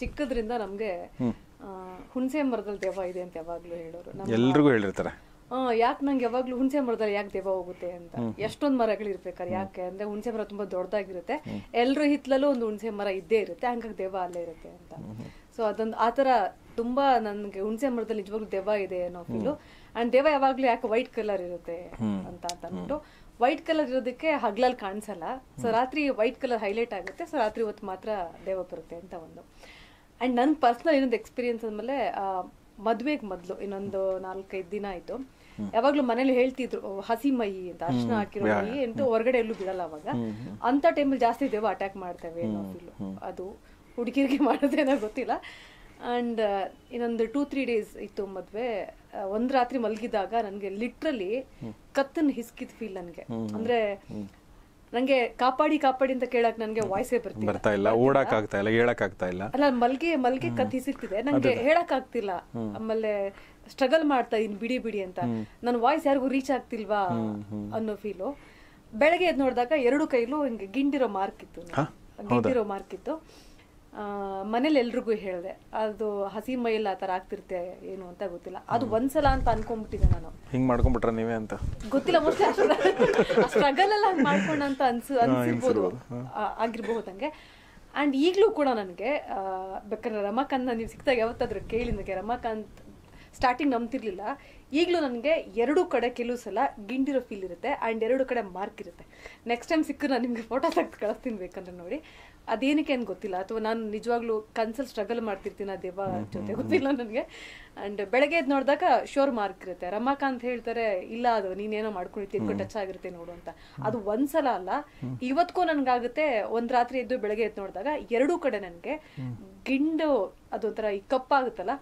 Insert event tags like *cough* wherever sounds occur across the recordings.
ಚಿಕ್ಕದ್ರಿಂದ ನಮಗೆ ಹುಣಸೆ ಮರದಲ್ಲಿ ದೆವ್ವ ಇದೆ ಅಂತ ಯಾವಾಗ್ಲೂ ಹೇಳೋರು ಎಲ್ರಿಗೂ ಹೇಳಿರ್ತಾರೆ ಯಾಕೆ ನಂಗೆ ಯಾವಾಗ್ಲೂ ಹುಣಸೆ ಮರದಲ್ಲಿ ಯಾಕೆ ದೇವ ಹೋಗುತ್ತೆ ಅಂತ ಎಷ್ಟೊಂದು ಮರಗಳು ಇರ್ಬೇಕಾರೆ ಯಾಕೆ ಅಂದ್ರೆ ಹುಣಸೆ ಮರ ತುಂಬಾ ದೊಡ್ಡದಾಗಿರುತ್ತೆ ಎಲ್ರು ಹಿತ್ಲಲ್ಲೂ ಒಂದು ಹುಣಸೆ ಮರ ಇದ್ದೇ ಇರುತ್ತೆ ಹಂಗಾಗಿ ದೇವ ಅಲ್ಲೇ ಇರುತ್ತೆ ಅಂತ ಸೊ ಅದೊಂದು ಆತರ ತುಂಬಾ ನನ್ಗೆ ಹುಣಸೆ ಮರದಲ್ಲಿ ನಿಜವಾಗ್ಲೂ ದೆವ್ವ ಇದೆ ಅನ್ನೋ ಫೀಲು ಅಂಡ್ ದೇವ ಯಾವಾಗ್ಲೂ ಯಾಕೆ ವೈಟ್ ಕಲರ್ ಇರುತ್ತೆ ಅಂತ ಅಂತ ಅಂದ್ಬಿಟ್ಟು ವೈಟ್ ಕಲರ್ ಇರೋದಕ್ಕೆ ಹಗ್ಲಲ್ಲಿ ಕಾಣಿಸಲ್ಲ ಸೊ ರಾತ್ರಿ ವೈಟ್ ಕಲರ್ ಹೈಲೈಟ್ ಆಗುತ್ತೆ ಸೊ ರಾತ್ರಿ ಹೊತ್ತು ಮಾತ್ರ ದೇವ ಬರುತ್ತೆ ಅಂತ ಒಂದು ಆ್ಯಂಡ್ ನನ್ನ ಪರ್ಸ್ನಲ್ ಇನ್ನೊಂದು ಎಕ್ಸ್ಪೀರಿಯನ್ಸ್ ಅಂದಮೇಲೆ ಮದುವೆಗೆ ಮೊದಲು ಇನ್ನೊಂದು ನಾಲ್ಕೈದು ದಿನ ಆಯಿತು ಯಾವಾಗಲೂ ಮನೇಲಿ ಹೇಳ್ತಿದ್ರು ಹಸಿ ಮೈ ಅಂತ ಅರ್ಶನ ಹಾಕಿರೋ ಮೈ ಅಂತ ಹೊರಗಡೆ ಎಲ್ಲೂ ಬಿಡಲ್ಲ ಅವಾಗ ಅಂತ ಟೈಮಲ್ಲಿ ಜಾಸ್ತಿ ದೇವ ಅಟ್ಯಾಕ್ ಮಾಡ್ತೇವೆ ಏನೋ ಅದು ಹುಡುಗಿರಿಗೆ *laughs* ಮಾಡೋದೇನೋ ಗೊತ್ತಿಲ್ಲ ಆ್ಯಂಡ್ ಇನ್ನೊಂದು ಟೂ ತ್ರೀ ಡೇಸ್ ಇತ್ತು ಮದುವೆ ಒಂದ್ ರಾತ್ರಿ ಮಲಗಿದಾಗ ನನಗೆ ಲಿಟ್ರಲಿ ಕತ್ತನ್ ಹಿಸ್ಕಿದ್ ಫೀಲ್ ನನಗೆ ಅಂದ್ರೆ ನಂಗೆ ಕಾಪಾಡಿ ಕಾಪಾಡಿ ಅಂತ ಕೇಳಕ್ ನನ್ಗೆ ವಾಯ್ಸೇ ಬರ್ತಿಲ್ಲ ಬರ್ತಾ ಇಲ್ಲ ಇಲ್ಲ ಹೇಳಕ್ ಆಗ್ತಾ ಇಲ್ಲ ಅಲ್ಲ ಮಲ್ಗೆ ಮಲ್ಗೆ ಕತ್ತಿ ಸಿಗ್ತಿದೆ ನಂಗೆ ಹೇಳಕ್ ಆಗ್ತಿಲ್ಲ ಆಮೇಲೆ ಸ್ಟ್ರಗಲ್ ಮಾಡ್ತಾ ಇನ್ ಬಿಡಿ ಬಿಡಿ ಅಂತ ನನ್ ವಾಯ್ಸ್ ಯಾರಿಗೂ ರೀಚ್ ಆಗ್ತಿಲ್ವಾ ಅನ್ನೋ ಫೀಲು ಬೆಳಗ್ಗೆ ಎದ್ ನೋಡಿದಾಗ ಎರಡು ಕೈಲೂ ಹಿಂಗೆ ಗಿಂಡಿರೋ ಮಾರ್ಕ್ ಇತ್ತು ಗಿಂಡಿರೋ ಮಾರ್ಕ್ ಇತ್ತು ಮನೇಲಿ ಎಲ್ರಿಗೂ ಹೇಳಿದೆ ಅದು ಹಸಿ ಮೈಲ್ ಆ ತರ ಆಗ್ತಿರ್ತೆ ಏನು ಅಂತ ಗೊತ್ತಿಲ್ಲ ಅದು ಒಂದ್ಸಲ ಅಂತ ಅನ್ಕೊಂಡ್ಬಿಟ್ಟಿದೆ ನಾನು ಹಿಂಗ್ ಮಾಡ್ಕೊಂಡ್ಬಿಟ್ರೆ ನೀವೇ ಅಂತ ಗೊತ್ತಿಲ್ಲ ಮೋಸ್ಟ್ಲಿ ಸ್ಟ್ರಗಲ್ ಎಲ್ಲ ಹಂಗ್ ಮಾಡ್ಕೊಂಡ ಅಂತ ಅನ್ಸು ಅನ್ಸಿರ್ಬೋದು ಆಗಿರ್ಬಹುದು ಹಂಗೆ ಆಂಡ್ ಈಗಲೂ ಕೂಡ ನನಗೆ ಬೇಕಾದ್ರೆ ರಮಾಕಾಂತ್ ನೀವು ಸಿಕ್ತಾಗ ಯಾವತ್ತಾದ್ರೂ ಕೇಳಿ ನನಗೆ ರಮಾಕಾಂತ್ ಸ್ಟಾರ್ಟಿಂಗ್ ನಂಬ್ತಿರ್ಲಿಲ್ಲ ಈಗಲೂ ನನಗೆ ಎರಡು ಕಡೆ ಕೆಲವು ಸಲ ಗಿಂಡಿರೋ ಫೀಲ್ ಇರುತ್ತೆ ಆ್ಯಂಡ್ ಎರಡು ಕಡೆ ಮಾರ್ಕ್ ಇರುತ್ತೆ ನೆಕ್ಸ್ಟ್ ಟೈಮ್ ಸಿಕ್ಕು ನಾನು ನಿಮಗೆ ಫೋಟೋ ತೆಗೆದು ಕಳಿಸ್ತೀನಿ ಬೇಕಂದ್ರೆ ನೋಡಿ ಅದೇನಕ್ಕೆ ಏನು ಗೊತ್ತಿಲ್ಲ ಅಥವಾ ನಾನು ನಿಜವಾಗ್ಲೂ ಕನ್ಸಲ್ಲಿ ಸ್ಟ್ರಗಲ್ ಮಾಡ್ತಿರ್ತೀನಿ ಆ ದೇವ ಜೊತೆ ಗೊತ್ತಿಲ್ಲ ನನಗೆ ಆ್ಯಂಡ್ ಬೆಳಗ್ಗೆ ಎದ್ದು ನೋಡಿದಾಗ ಶೋರ್ ಮಾರ್ಕ್ ಇರುತ್ತೆ ರಮಾಕಾಂತ್ ಹೇಳ್ತಾರೆ ಇಲ್ಲ ಅದು ನೀನೇನೋ ಮಾಡ್ಕೊಂಡು ತಿನ್ಕೊಂಡು ಟಚ್ ಆಗಿರುತ್ತೆ ನೋಡು ಅಂತ ಅದು ಒಂದ್ಸಲ ಅಲ್ಲ ಇವತ್ತಿಗೂ ನನಗಾಗುತ್ತೆ ಒಂದು ರಾತ್ರಿ ಎದ್ದು ಬೆಳಗ್ಗೆ ಎದ್ದು ನೋಡಿದಾಗ ಎರಡೂ ಕಡೆ ನನಗೆ ಗಿಂಡು ಅದೊಂಥರ ಈ ಕಪ್ಪಾಗುತ್ತಲ್ಲ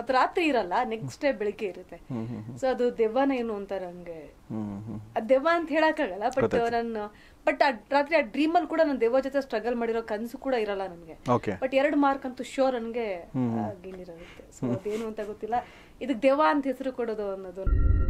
ಅದು ರಾತ್ರಿ ಇರಲ್ಲ ನೆಕ್ಸ್ಟ್ ಡೇ ಬೆಳಿಗ್ಗೆ ಇರುತ್ತೆ ಸೊ ಅದು ದೆವ್ವನ ಏನು ಅಂತಾರೆ ಹಂಗೆ ಅದ್ ದೆವ್ವ ಅಂತ ಹೇಳಕ್ಕಾಗಲ್ಲ ಬಟ್ ನನ್ನ ಬಟ್ ಆ ರಾತ್ರಿ ಆ ಡ್ರೀಮ್ ಅಲ್ಲಿ ಕೂಡ ನಾನು ದೆವ್ವ ಜೊತೆ ಸ್ಟ್ರಗಲ್ ಮಾಡಿರೋ ಕನಸು ಕೂಡ ಇರಲ್ಲ ನನಗೆ ಬಟ್ ಎರಡು ಮಾರ್ಕ್ ಅಂತೂ ಶೋರ್ ನನಗೆ ಗಿಂಡಿರುತ್ತೆ ಸೊ ಅದೇನು ಅಂತ ಗೊತ್ತಿಲ್ಲ ಇದಕ್ಕೆ ದೆವ್ವ ಅಂತ ಹೆಸರು ಕೊಡೋದು ಅನ್ನೋದು